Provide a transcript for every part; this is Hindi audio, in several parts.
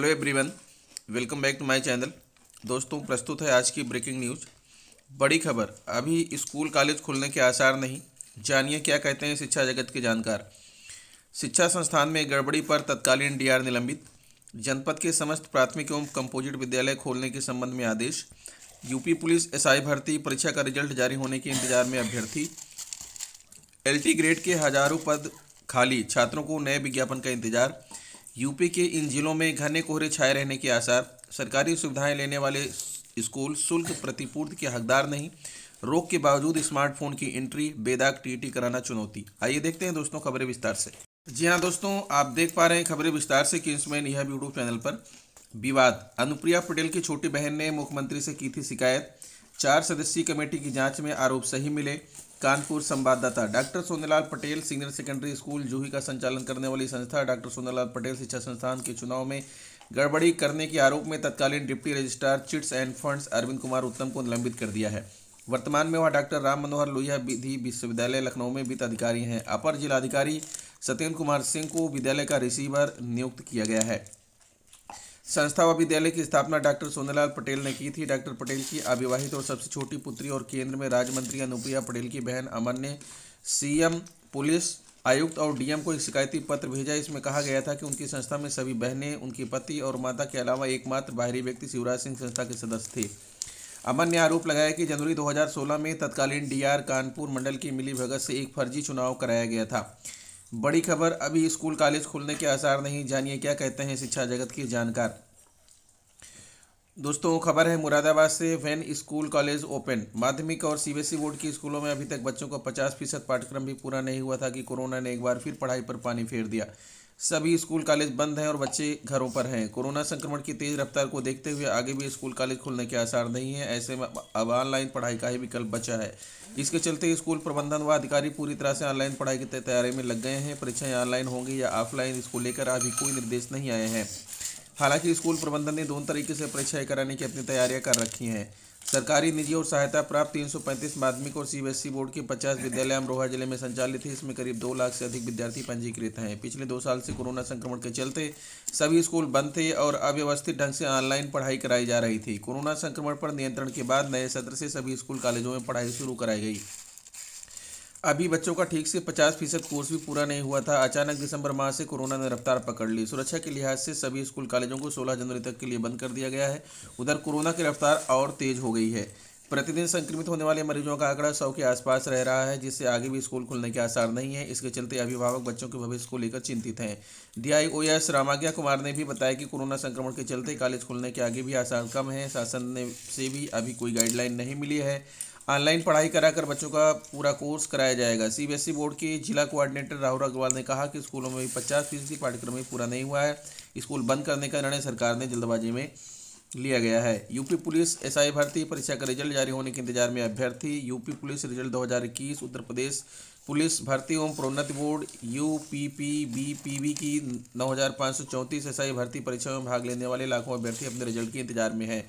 hello everyone welcome back to my channel दोस्तों प्रस्तुत है आज की ब्रेकिंग न्यूज बड़ी खबर अभी स्कूल कॉलेज खुलने के आसार नहीं जानिए क्या कहते हैं शिक्षा जगत के जानकार शिक्षा संस्थान में गड़बड़ी पर तत्कालीन डीआर निलंबित जनपद के समस्त प्राथमिक एवं कंपोजिट विद्यालय खोलने के संबंध में आदेश यूपी पुलिस एस भर्ती परीक्षा का रिजल्ट जारी होने के इंतजार में अभ्यर्थी एलटी ग्रेड के हजारों पद खाली छात्रों को नए विज्ञापन का इंतजार यूपी के इन जिलों में घने कोहरे छाए रहने के आसार सरकारी सुविधाएं लेने वाले स्कूल शुल्क प्रतिपूर्ति के हकदार नहीं रोक के बावजूद स्मार्टफोन की एंट्री बेदाग टीटी कराना चुनौती आइए देखते हैं दोस्तों खबरें विस्तार से जी हाँ दोस्तों आप देख पा रहे हैं खबरें विस्तार से कि इसमें यह यूट्यूब चैनल पर विवाद अनुप्रिया पटेल की छोटी बहन ने मुख्यमंत्री से की थी शिकायत चार सदस्यीय कमेटी की जांच में आरोप सही मिले कानपुर संवाददाता doctor Sonelal Patel senior secondary school Juhi का संचालन करने वाली संस्था डॉक्टर सोनेलाल पटेल शिक्षा संस्थान के चुनाव में गड़बड़ी करने के आरोप में तत्कालीन deputy registrar chits and funds Arvind Kumar Uttam को निलंबित कर दिया है वर्तमान में वह डॉक्टर राम मनोहर लोहिया विधि विश्वविद्यालय लखनऊ में वित्त अधिकारी हैं अपर जिलाधिकारी सत्येंद्र कुमार सिंह को विद्यालय का रिसीवर नियुक्त किया गया है संस्था व विद्यालय की स्थापना डॉक्टर सोनलाल पटेल ने की थी डॉक्टर पटेल की अविवाहित और सबसे छोटी पुत्री और केंद्र में राज्य मंत्री अनुप्रिया पटेल की बहन अमन ने सीएम पुलिस आयुक्त और डीएम को एक शिकायती पत्र भेजा इसमें कहा गया था कि उनकी संस्था में सभी बहनें उनके पति और माता के अलावा एकमात्र बाहरी व्यक्ति शिवराज सिंह संस्था के सदस्य थे अमन ने आरोप लगाया कि जनवरी 2016 में तत्कालीन डीआर कानपुर मंडल की मिली भगत से एक फर्जी चुनाव कराया गया था बड़ी खबर अभी स्कूल कॉलेज खुलने के आसार नहीं जानिए क्या कहते हैं शिक्षा जगत की जानकार दोस्तों खबर है मुरादाबाद से वैन स्कूल कॉलेज ओपन माध्यमिक और सीबीएसई e बोर्ड के स्कूलों में अभी तक बच्चों का 50 फीसद पाठ्यक्रम भी पूरा नहीं हुआ था कि कोरोना ने एक बार फिर पढ़ाई पर पानी फेर दिया सभी स्कूल कॉलेज बंद हैं और बच्चे घरों पर हैं कोरोना संक्रमण की तेज रफ्तार को देखते हुए आगे भी स्कूल कॉलेज खुलने के आसार नहीं है ऐसे में अब ऑनलाइन पढ़ाई का ही विकल्प बचा है इसके चलते स्कूल प्रबंधन व अधिकारी पूरी तरह से ऑनलाइन पढ़ाई की तैयारी में लग गए हैं परीक्षाएं ऑनलाइन होंगी या ऑफलाइन इसको लेकर अभी कोई निर्देश नहीं आए हैं हालांकि स्कूल प्रबंधन ने दोनों तरीके से परीक्षाएं कराने की अपनी तैयारियां कर रखी हैं सरकारी निजी और सहायता प्राप्त 335 माध्यमिक और सीबीएसई e बोर्ड के 50 विद्यालय अमरोहा जिले में संचालित है इसमें करीब दो लाख से अधिक विद्यार्थी पंजीकृत हैं पिछले दो साल से कोरोना संक्रमण के चलते सभी स्कूल बंद थे और अव्यवस्थित ढंग से ऑनलाइन पढ़ाई कराई जा रही थी कोरोना संक्रमण पर नियंत्रण के बाद नए सत्र से सभी स्कूल कॉलेजों में पढ़ाई शुरू कराई गई अभी बच्चों का ठीक से 50 फीसद कोर्स भी पूरा नहीं हुआ था अचानक दिसंबर माह से कोरोना ने रफ्तार पकड़ ली सुरक्षा के लिहाज से सभी स्कूल कॉलेजों को 16 जनवरी तक के लिए बंद कर दिया गया है उधर कोरोना की रफ्तार और तेज हो गई है प्रतिदिन संक्रमित होने वाले मरीजों का आंकड़ा सौ के आसपास रह रहा है जिससे आगे भी स्कूल खुलने के आसार नहीं है इसके चलते अभिभावक बच्चों के भविष्य को लेकर चिंतित हैं डीआईओएस रामाज्ञा कुमार ने भी बताया कि कोरोना संक्रमण के चलते कॉलेज खुलने के आगे भी आसार कम है शासन ने से भी अभी कोई गाइडलाइन नहीं मिली है ऑनलाइन पढ़ाई कराकर बच्चों का पूरा कोर्स कराया जाएगा सीबीएसई e बोर्ड के जिला कोऑर्डिनेटर राहुल अग्रवाल ने कहा कि स्कूलों में भी पचास फीसदी पाठ्यक्रम भी पूरा नहीं हुआ है स्कूल बंद करने का निर्णय सरकार ने जल्दबाजी में लिया गया है यूपी पुलिस एसआई भर्ती परीक्षा का रिजल्ट जारी होने के इंतजार में अभ्यर्थी UP police result 2021 Uttar Pradesh police भर्ती एवं प्रोन्नति board U P P B P B की नौ हज़ार पाँच सौ चौंतीस एसआई भर्ती परीक्षा में भाग लेने वाले लाखों अभ्यर्थी अपने रिजल्ट के इंतजार में हैं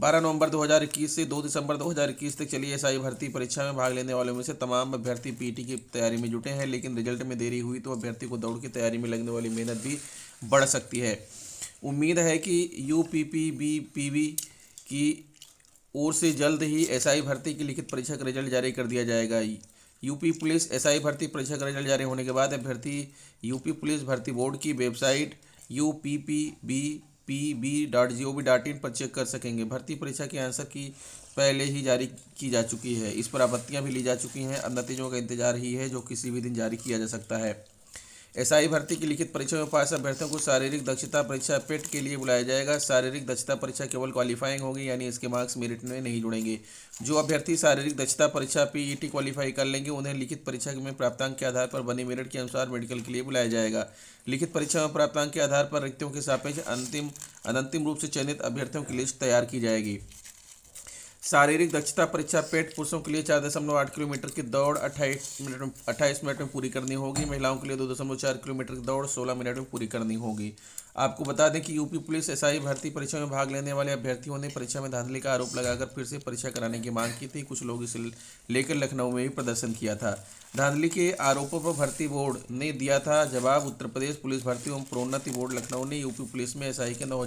12 नवंबर 2021 से 2 दिसंबर 2021 तक चली एसआई भर्ती परीक्षा में भाग लेने वालों में से तमाम अभ्यर्थी पीटी की तैयारी में जुटे हैं लेकिन रिजल्ट में देरी हुई तो अभ्यर्थी को दौड़ की तैयारी में लगने वाली मेहनत भी बढ़ सकती है उम्मीद है कि U P P B P की ओर से जल्द ही एसआई भर्ती की लिखित परीक्षा का रिजल्ट जारी कर दिया जाएगा यूपी पुलिस एसआई भर्ती परीक्षा का रिजल्ट जारी होने के बाद अभ्यर्थी यूपी पुलिस भर्ती बोर्ड की website U P P B P B dot G O V dot in पर चेक कर सकेंगे भर्ती परीक्षा के आंसर की पहले ही जारी की जा चुकी है इस पर आपत्तियां भी ली जा चुकी हैं अब नतीजों का इंतजार ही है जो किसी भी दिन जारी किया जा सकता है एसआई भर्ती की लिखित परीक्षा में पास अभ्यर्थियों को शारीरिक दक्षता परीक्षा पेट के लिए बुलाया जाएगा शारीरिक दक्षता परीक्षा केवल क्वालिफाइंग होगी यानी इसके मार्क्स मेरिट में नहीं जुड़ेंगे जो अभ्यर्थी शारीरिक दक्षता परीक्षा पीईटी क्वालिफाई e कर लेंगे उन्हें लिखित परीक्षा में प्राप्तांक के आधार पर बनी मेरिट के अनुसार मेडिकल के लिए बुलाया जाएगा लिखित परीक्षा में प्राप्तांक के आधार पर रिक्तियों के सापेक्ष अंतिम अनंतिम रूप से चयनित अभ्यर्थियों की लिस्ट तैयार की जाएगी शारीरिक दक्षता परीक्षा पेट पुरुषों के लिए चार दशमलव आठ किलोमीटर की दौड़ अट्ठाईस मिनट में अट्ठाईस मिनट में पूरी करनी होगी महिलाओं के लिए दो दशमलव चार किलोमीटर की दौड़ सोलह मिनट में पूरी करनी होगी आपको बता दें कि यूपी पुलिस एसआई भर्ती परीक्षा में भाग लेने वाले अभ्यर्थियों ने परीक्षा में धांधली का आरोप लगाकर फिर से परीक्षा कराने की मांग की थी कुछ लोग इसे लेकर लखनऊ में भी प्रदर्शन किया था धांधली के आरोपों पर भर्ती बोर्ड ने दिया था जवाब उत्तर प्रदेश पुलिस भर्ती एवं प्रोन्नति बोर्ड लखनऊ ने यूपी पुलिस में एस के नौ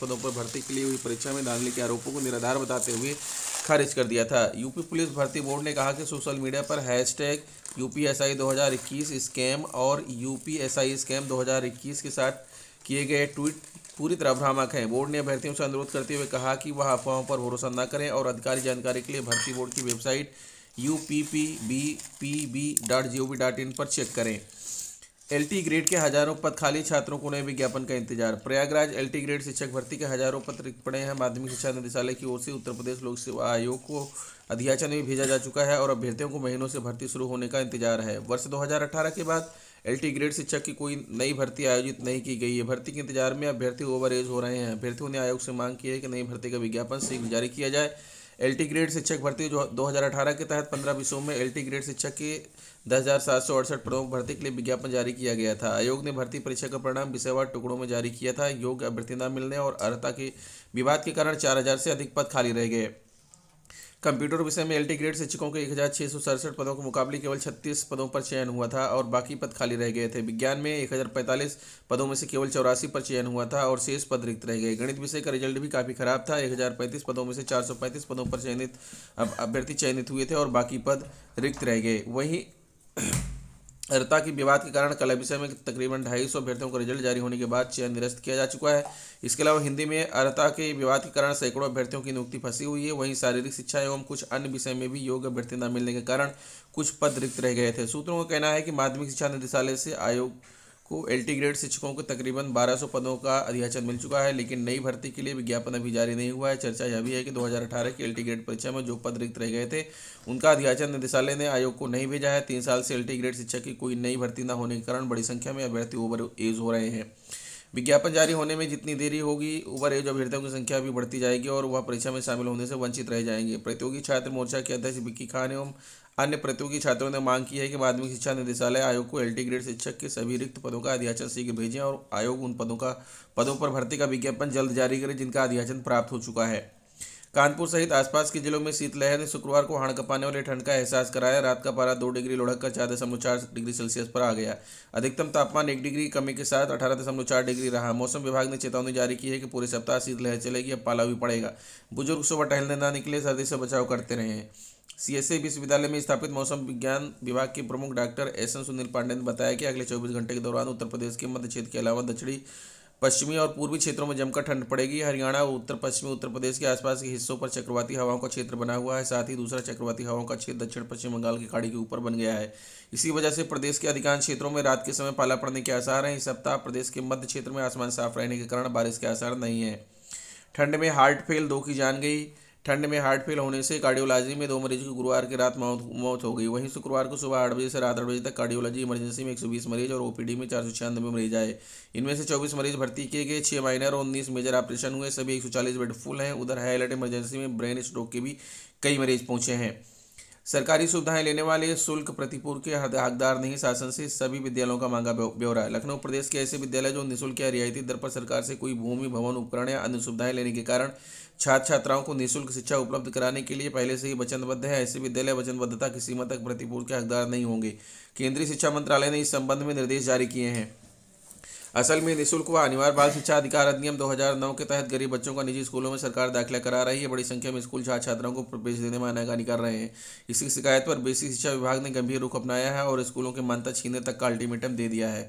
पदों पर भर्ती के लिए हुई परीक्षा में धांधली के आरोपों को निराधार बताते हुए खारिज कर दिया था यूपी पुलिस भर्ती बोर्ड ने कहा कि सोशल मीडिया पर हैशटैग यूपीएसआई 2021 स्कैम और यूपीएसआई स्कैम 2021 के साथ किए गए ट्वीट पूरी तरह भ्रामक है बोर्ड ने अभ्यर्थियों से अनुरोध करते हुए कहा कि वह अफवाहों पर भरोसा न करें और अधिकारी जानकारी के लिए भर्ती बोर्ड की website U P P B P B dot G O V dot in पर चेक करें एल टी ग्रेड के हजारों पद खाली छात्रों को नए विज्ञापन का इंतजार प्रयागराज एल टी ग्रेड शिक्षक भर्ती के हजारों पद रिक्त पड़े हैं माध्यमिक शिक्षा निदेशालय की ओर से उत्तर प्रदेश लोक सेवा आयोग को अध्याचन में भेजा जा चुका है और अभ्यर्थियों को महीनों से भर्ती शुरू होने का इंतजार है वर्ष 2018 के बाद एलटी ग्रेड शिक्षक की कोई नई भर्ती आयोजित नहीं की गई है भर्ती के इंतजार में अभ्यर्थी ओवर एज हो रहे हैं अभ्यर्थियों ने आयोग से मांग की है कि नई भर्ती का विज्ञापन शीघ्र जारी किया जाए एलटी ग्रेड शिक्षक भर्ती जो 2018 के तहत 15 विषयों में एलटी ग्रेड शिक्षक के दस प्रमुख भर्ती के लिए विज्ञापन जारी किया गया था आयोग ने भर्ती परीक्षा का परिणाम विषयवार टुकड़ों में जारी किया था योग्य अभ्यर्थी न मिलने और अर्हता के विवाद के कारण हज़ार से अधिक पद खाली रह गए कंप्यूटर विषय में एलटी ग्रेड शिक्षकों के एक हज़ार छः सौ सड़सठ पदों के मुकाबले केवल छत्तीस पदों पर चयन हुआ था और बाकी पद खाली रह गए थे विज्ञान में एक हज़ार पैंतालीस पदों में से केवल चौरासी पर चयन हुआ था और शेष पद रिक्त रह गए गणित विषय का रिजल्ट भी काफ़ी खराब था एक हज़ार पैंतीस पदों में से चार सौ पैंतीस पदों पर चयनित अभ्यर्थी चयनित हुए थे और बाकी पद रिक्त रह गए वहीं अर्ता की विवाद के कारण कला विषय में तकरीबन ढाई सौ अभ्यर्थियों का रिजल्ट जारी होने के बाद चयन निरस्त किया जा चुका है इसके अलावा हिंदी में अर्ता के विवाद के कारण सैकड़ों अभ्यर्थियों की नियुक्ति फंसी हुई है वहीं शारीरिक शिक्षा एवं कुछ अन्य विषय में भी योग्य अभ्यर्थी न मिलने के कारण कुछ पद रिक्त रह गए थे सूत्रों का कहना है कि माध्यमिक शिक्षा निदेशालय से आयोग को एल ग्रेड शिक्षकों को तकरीबन 1200 पदों का अध्याचन मिल चुका है लेकिन नई भर्ती के लिए विज्ञापन अभी जारी नहीं हुआ है चर्चा यह भी है कि 2018 के एल ग्रेड परीक्षा में जो पद रिक्त रह गए थे उनका अध्याचन निदेशालय ने आयोग को नहीं भेजा है तीन साल से एल ग्रेड शिक्षक की कोई नई भर्ती न होने के कारण बड़ी संख्या में अभ्यर्थी ओवर एज हो रहे हैं विज्ञापन जारी होने में जितनी देरी होगी ओवर एज अभ्यर्थियों की संख्या भी बढ़ती जाएगी और वह परीक्षा में शामिल होने से वंचित रह जाएंगे प्रतियोगी छात्र मोर्चा के अध्यक्ष विक्की खान एवं अन्य प्रतियोगी छात्रों ने मांग की है कि माध्यमिक शिक्षा निदेशालय आयोग को एल ग्रेड शिक्षक के सभी रिक्त पदों का अध्याचन शीघ्र भेजें और आयोग उन पदों का पदों पर भर्ती का विज्ञापन जल्द जारी करे जिनका अध्याचन प्राप्त हो चुका है कानपुर सहित आसपास के जिलों में शीतलहर ने शुक्रवार को हाड़ कपाने वाले ठंड का एहसास कराया रात का पारा दो डिग्री लुढ़क कर चार दशमलव चार डिग्री सेल्सियस पर आ गया अधिकतम तापमान एक डिग्री कमी के साथ अठारह दशमलव चार डिग्री रहा मौसम विभाग ने चेतावनी जारी की है कि पूरे सप्ताह शीतलहर चलेगी अब पाला भी पड़ेगा बुजुर्ग सुबह टहलने ना निकले सर्दी से बचाव करते रहे सीएसए विश्वविद्यालय में स्थापित मौसम विज्ञान विभाग के प्रमुख doctor S N Sunil Pandey ने बताया कि अगले 24 घंटे के दौरान उत्तर प्रदेश के मध्य क्षेत्र के अलावा दक्षिणी पश्चिमी और पूर्वी क्षेत्रों में जमकर ठंड पड़ेगी हरियाणा और उत्तर पश्चिमी उत्तर प्रदेश के आसपास के हिस्सों पर चक्रवाती हवाओं का क्षेत्र बना हुआ है साथ ही दूसरा चक्रवाती हवाओं का क्षेत्र दक्षिण पश्चिम बंगाल की खाड़ी के ऊपर बन गया है इसी वजह से प्रदेश के अधिकांश क्षेत्रों में रात के समय पाला पड़ने के आसार हैं इस सप्ताह प्रदेश के मध्य क्षेत्र में आसमान साफ रहने के कारण बारिश के आसार नहीं है ठंड में हार्ट फेल दो की जान गई ठंड में हार्ट फेल होने से कार्डियोलॉजी में दो मरीज की गुरुवार की रात मौत हो गई वहीं शुक्रवार को सुबह आठ बजे से रात आठ बजे तक कार्डियोलॉजी इमरजेंसी में 120 मरीज और ओपीडी में चार मरीज आए इनमें से 24 मरीज भर्ती किए गए छह माइनर और उन्नीस मेजर ऑपरेशन हुए सभी एक बेड फुल हैं उधर हाई अलर्ट इमरजेंसी में ब्रेन स्ट्रोक के भी कई मरीज पहुंचे हैं सरकारी सुविधाएं लेने वाले शुल्क प्रतिपुर के हकदार नहीं शासन से सभी विद्यालयों का मांगा ब्यौरा लखनऊ प्रदेश के ऐसे विद्यालय जो निःशुल्क या रियायती दर पर सरकार से कोई भूमि भवन उपकरण या अन्य सुविधाएं लेने के कारण छात्र छात्राओं को निःशुल्क शिक्षा उपलब्ध कराने के लिए पहले से ही वचनबद्ध है ऐसे विद्यालय वचनबद्धता की सीमा तक प्रतिपूर्ण के हकदार नहीं होंगे केंद्रीय शिक्षा मंत्रालय ने इस संबंध में निर्देश जारी किए हैं असल में निःशुल्क व अनिवार्य बाल शिक्षा अधिकार अधिनियम 2009 के तहत गरीब बच्चों का निजी स्कूलों में सरकार दाखिला करा रही है बड़ी संख्या में स्कूल छात्र छात्राओं को प्रवेश देने में अनागानी कर रहे हैं इसकी शिकायत पर बेसिक शिक्षा विभाग ने गंभीर रुख अपनाया है और स्कूलों के मानता छीनने तक का अल्टीमेटम दे दिया है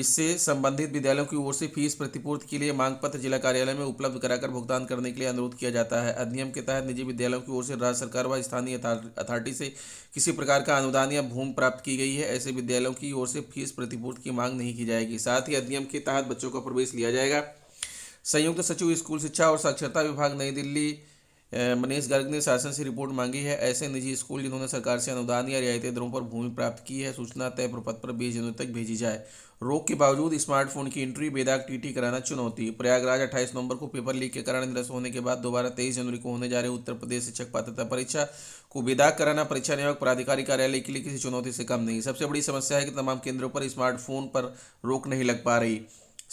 इससे संबंधित विद्यालयों की ओर से फीस प्रतिपूर्ति के लिए मांग पत्र जिला कार्यालय में उपलब्ध कराकर भुगतान करने के लिए अनुरोध किया जाता है अधिनियम के तहत निजी विद्यालयों की ओर से राज्य सरकार व स्थानीय अथॉरिटी से किसी प्रकार का अनुदान या भूमि प्राप्त की गई है ऐसे विद्यालयों की ओर से फीस प्रतिपूर्ति की मांग नहीं की जाएगी साथ ही अधिनियम के तहत बच्चों का प्रवेश लिया जाएगा संयुक्त सचिव स्कूल शिक्षा और साक्षरता विभाग नई दिल्ली मनीष गर्ग ने शासन से रिपोर्ट मांगी है ऐसे निजी स्कूल जिन्होंने सरकार से अनुदान या रियायती दरों पर भूमि प्राप्त की है सूचना तय प्रपत्र पर बीस जनवरी तक भेजी जाए रोक के बावजूद स्मार्टफोन की एंट्री बेदाग टीटी कराना चुनौती प्रयागराज 28 नवंबर को पेपर लीक के कारण निरस्त होने के बाद दोबारा 23 जनवरी को होने जा रही उत्तर प्रदेश शिक्षक पात्रता परीक्षा को बेदाग कराना परीक्षा नियामक प्राधिकारी कार्यालय के लिए किसी चुनौती से कम नहीं सबसे बड़ी समस्या है कि तमाम केंद्रों पर स्मार्टफोन पर रोक नहीं लग पा रही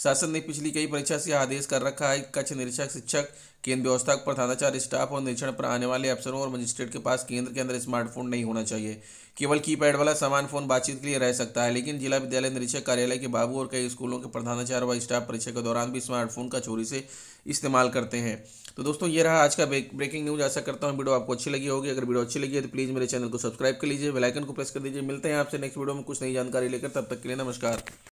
शासन ने पिछली कई परीक्षा से आदेश कर रखा है कच्छ निरीक्षक शिक्षक केंद्र व्यवस्थाक प्रधानाचार्य स्टाफ और निरीक्षण पर आने वाले अफसरों और मजिस्ट्रेट के पास केंद्र के अंदर स्मार्टफोन नहीं होना चाहिए केवल कीपैड वाला सामान फोन बातचीत के लिए रह सकता है लेकिन जिला विद्यालय निरीक्षक कार्यालय के बाबू और कई स्कूलों के प्रधानाचार्य व स्टाफ परीक्षा के दौरान भी स्मार्टफोन का चोरी से इस्तेमाल करते हैं तो दोस्तों ये रहा आज का ब्रेकिंग न्यूज आशा करता हूँ वीडियो आपको अच्छी लगी होगी अगर वीडियो अच्छी लगी है तो प्लीज़ मेरे चैनल को सब्सक्राइब कर लीजिए बेलाइकन को प्रेस कर दीजिए मिलते हैं आपसे नेक्स्ट वीडियो में कुछ नई जानकारी लेकर तब तक के लिए नमस्कार